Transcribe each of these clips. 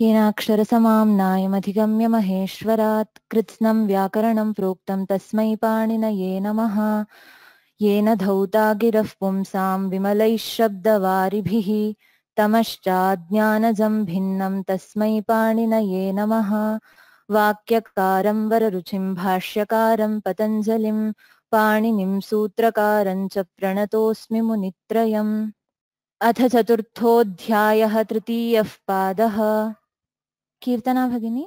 येनाक्षरसमां नायमधिगम्य महेश्वरात् कृत्स्नं व्याकरणं प्रोक्तं तस्मै ये नमः येन धौता गिरः पुंसां विमलैः शब्दवारिभिः तमश्चाज्ञानजं भिन्नं तस्मै पाणिनये नमः वाक्यकारं वररुचिं भाष्यकारं पतञ्जलिं पाणिनिं सूत्रकारं च प्रणतोऽस्मि मुनित्रयम् अथ चतुर्थोऽध्यायः तृतीयः पादः कीर्तना भगिनी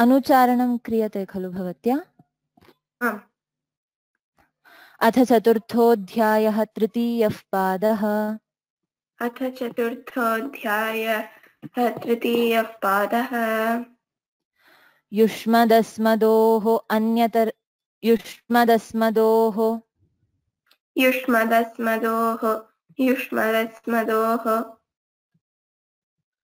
अनुचारणं क्रियते खलु भवत्या अथ चतुर्थोऽध्यायः तृतीयः पादः अथ चतुर्थोऽध्यायः तृतीयः पादः युष्मदस्मदोः अन्यतर युष्मदस्मदोः युष्मदस्मदोः युष्मदस्मदोः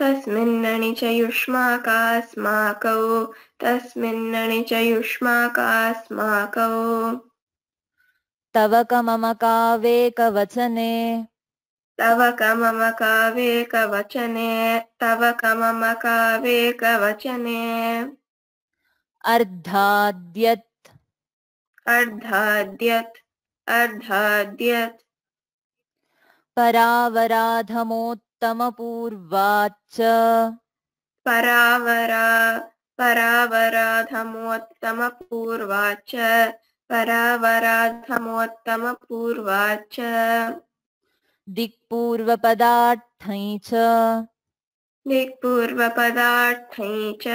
कस्मिन्नणिचयुष्माकास्माकौ तस्मिन्नणिचयुष्माकास्माकौ तव कममकावेकवचने तव कममकावेकवचने तव कममकावेकवचने अर्धाद्यत् अर्धाद्यत् अर्धाद्यत् परावराधमोत् पूर्वाच परावरा परावराधमोत्तमपूर्वाच्च परावराधमोत्तमपूर्वाच्च दिक्पूर्वपदार्थै च दिक्पूर्वपदार्थै च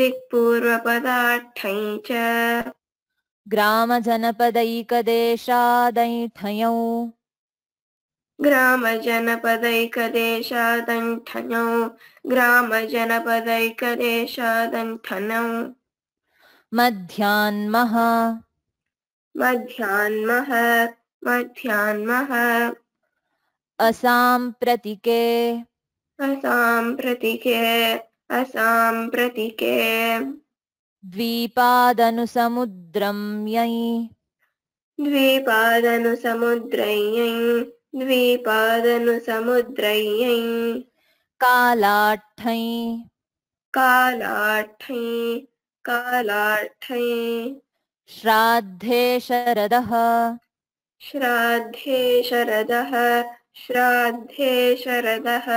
दिक्पूर्वपदार्थै च ग्रामजनपदैकदेशादैठयौ ग्राम ग्राम जनपद जनपद ग्रामजनपदैकदेशादण्ठनौ ग्रामजनपदैकदेशादण्ठनौ मध्यान्मः मध्यान्मः मध्यान्मः असाम्प्रतिके असाम्प्रतिके असाम्प्रतिके द्विपादनुसमुद्रं यै द्विपादनुसमुद्रं यै द्विपादनुसमुद्रयै कालाठै कालाठै कालाठै श्राद्धे शरदः श्राद्धे शरदः श्राद्धे शरदः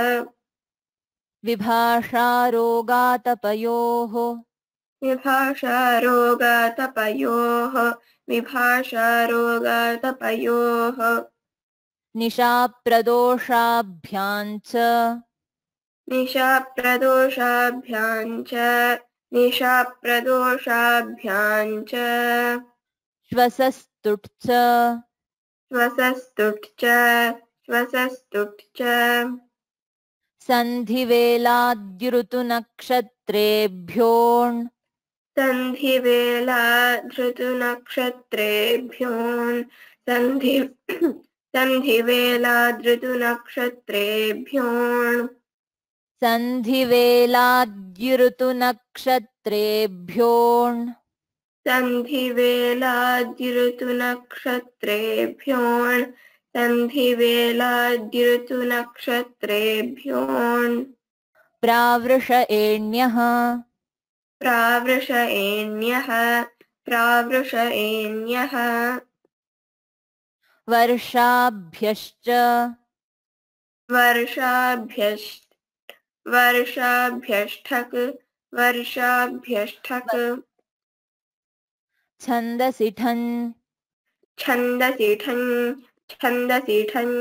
विभाषारोगातपयोः विभाषारोगातपयोः विभाषारोगातपयोः निशाप्रदोषाभ्यां च निशाप्रदोषाभ्यां च निशाप्रदोषाभ्याम् च श्वसस्तुट् च श्वसस्तुट् च श्वसस्तुट् च सन्धिवेलाद्युतुनक्षत्रेभ्यो सन्धिवेलादृतुनक्षत्रेभ्यो सन्धि सन्धिवेलादृतुनक्षत्रेभ्योऽणु सन्धिवेलाद्युऋतुनक्षत्रेभ्योऽण् सन्धिवेलाद्युऋतुनक्षत्रेभ्योऽण् सन्धिवेलाद्युऋतुनक्षत्रेभ्योऽण् प्रावृष एण्यः प्रावृष एण्यः प्रावृष एण्यः वर्षाभ्यश्च वर्षाभ्यश्च वर्षाभ्यष्टक वर्षाभ्यष्टक छन्दसि ठन् छन्दसि ठन् छन्दसि ठन्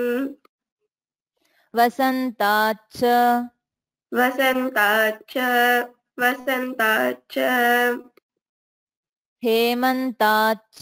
वसन्ताच्च वसन्ताच्च वसन्ताच्च हेमन्ताच्च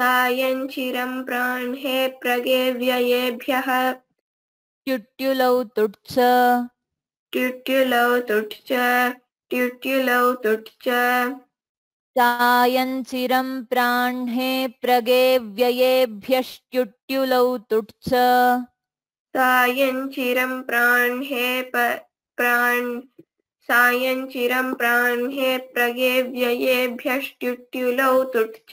सायं चिरं प्राह्णे प्रगेव्ययेभ्यः ट्युट्युलौ तुट्च ट्युट्युलौ तुट्च ट्युट्युलौ तुट्च सायं चिरं प्राह्णे प्रगेव्ययेभ्यश्च्युट्युलौ तुट्च सायं प्राह्णे प्राण् सायं चिरं प्राह्णे प्रगेव्ययेभ्यश्च्युट्युलौ तुट्च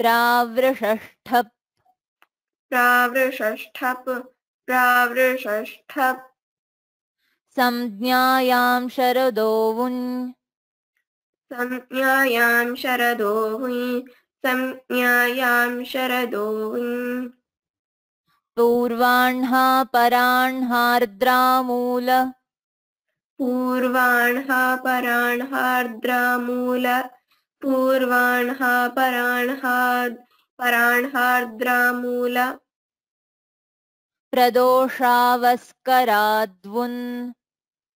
प्रावृषष्ठप् प्रावृषष्ठप् प्रावृषष्ठप् संज्ञायां शरदो संज्ञायां शरदो संज्ञायां शरदो वुञ् पूर्वाह्णा पराह्णार्द्रामूल पूर्वाह्णा पूर्वाणः पराणहा पराणहार्द्रामूल प्रदोषावस्कराद्वुन्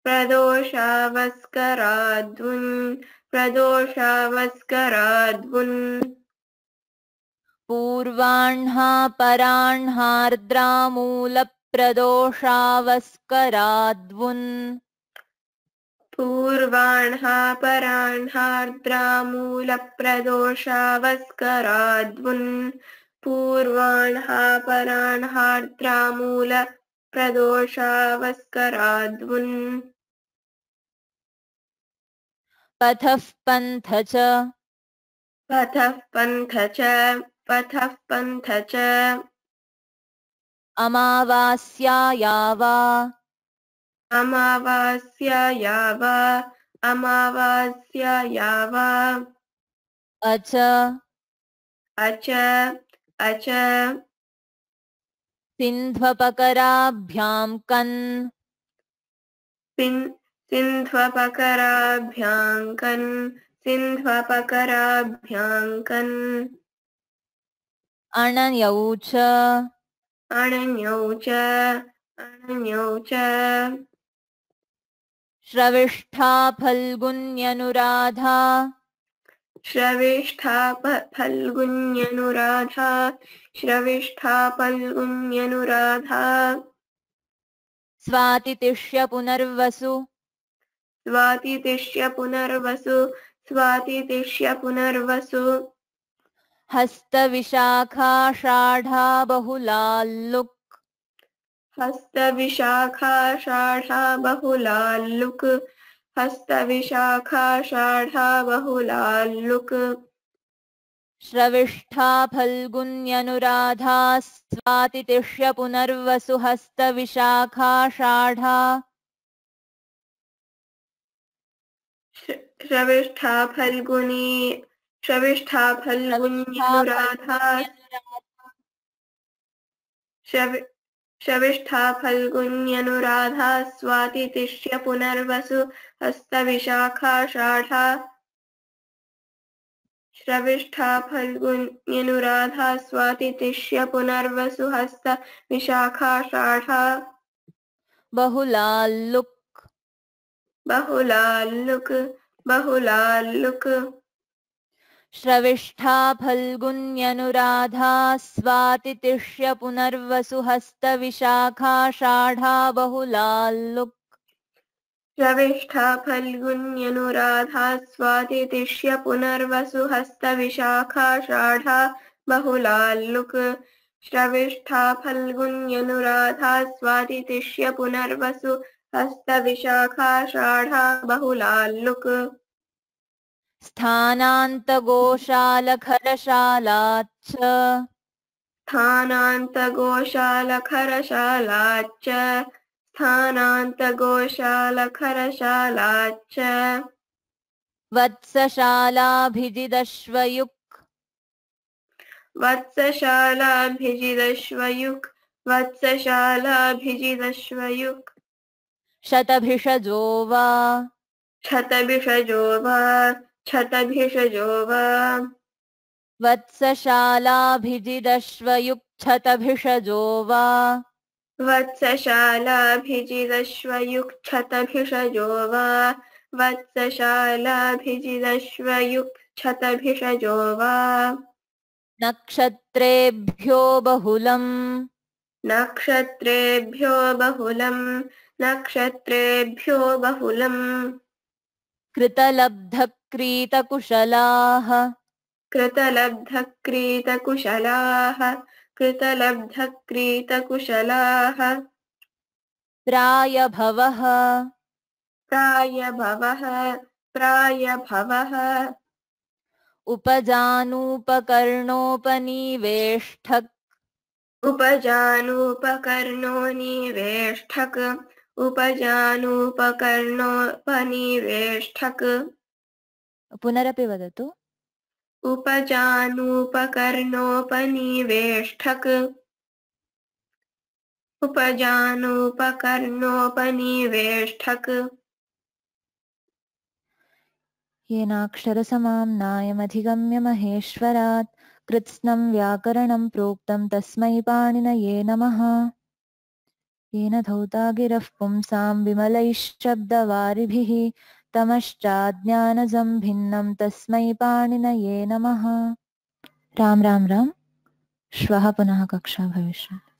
प्रदोषावस्कराद्वुन् प्रदोषावस्कराद्वुन् पूर्वाह्ना पराह्नार्द्रामूलप्रदोषावस्कराद्वुन् पूर्वाण् हापराण् हार्द्रामूलप्रदोषावस्कराद्वुन् पूर्वाण् हापराण् हार्द्रामूलप्रदोषावस्कराद्वुन् पथः पन्थ च पथः पन्थ च पथः पन्थ च अमावास्यायावा अमावास्यायाव अमावास्यायाव अच अच अच सिन्ध्वपकराभ्यां कन् सिन् सिन्ध्वपकराभ्यां कन् सिन्ध्वपकराभ्यां कन् अणन्यौ च अणन्यौ च अणन्यौ श्रविष्ठा फल्गुन्यनुराधा श्रविष्ठा फल्गुन्यनुराधा श्रविष्ठा फल्गुन्यनुराधा स्वातितिष्य पुनर्वसु स्वातितिष्य पुनर्वसु स्वातितिष्य पुनर्वसु हस्तविशाखा षाढा बहुलाल्लुक् हस्त विशाखा शाढ़ा बहुलाल्लुक हस्त विशाखा शाढ़ा बहुलाल्लुक श्रविष्ठा फल्गुन्यनुराधा स्वातितिष्य पुनर्वसु हस्त विशाखा शाढ़ा श्रविष्ठा फल्गुनी श्रविष्ठा फल्गुन्यनुराधा शविष्ठा फल्गुन्यनुराधा स्वातितिष्ठ्य पुनर्वसु हस्तविशाखा शाढ़ा श्रविष्ठा फल्गुन्यनुराधा स्वातितिष्य पुनर्वसु हस्त विशाखा शाढ़ा बहुलाल्लुक् बहुलाल्लुक् बहुलाल्लुक् श्रविष्ठा फल्गुन्यनुराधा स्वातितिष्य पुनर्वसुहस्तविशाखा षाढा बहुलाल्लुक् प्रविष्ठा फल्गुन्यनुराधा स्वातितिष्य पुनर्वसुहस्तविशाखा षाढा बहुलाल्लुक श्रविष्ठा फल्गुन्यनुराधा स्वातिष्य पुनर्वसु हस्तविशाखा षाढा बहुलाल्लुक् स्थानान्तगोशालखरशालाच्च स्थानान्तगोशालखरशालाच्च स्थानान्तगोशालखरशालाच्च वत्सशालाभिजिदश्वयुक् वत्सशालाभिजिदश्वयुक् वत्सशालाभिजिदश्वयुक् शतभिषजो वा शतभिषजो वा क्षतभिषजो वा वत्सशालाभिजिदश्वयुक्षतभिषजो वा वत्सशालाभिजिदश्वयुक्षतभिषजो वा वत्सशालाभिजिदश्वयुक्षतभिषजो वा नक्षत्रेभ्यो बहुलम् नक्षत्रेभ्यो बहुलम् नक्षत्रेभ्यो बहुलम् कृतलब्धक्रीतकुशलाः कृतलब्धक्रीतकुशलाः कृतलब्धक्रीतकुशलाः प्रायभवः प्रायभवः प्रायभवः उपजानूपकर्णोपनिवेष्ठक् उपजानूपकर्णो उपजानूपकर्णोपनिवेष्टक पुनरपि वदतु उपजानूपकर्णोपनिवेष्टक उपजानूपकर्णोपनिवेष्टक येनाक्षरसमां नायमधिगम्य महेश्वरात् कृत्स्नं व्याकरणं प्रोक्तं तस्मै पाणिनये नमः येन धौता गिरः पुंसां विमलैश्शब्दवारिभिः तमश्चाज्ञानजं तस्म तस्मै पाणिनये नमः राम राम राम श्वः पुनः कक्षा भविष्यति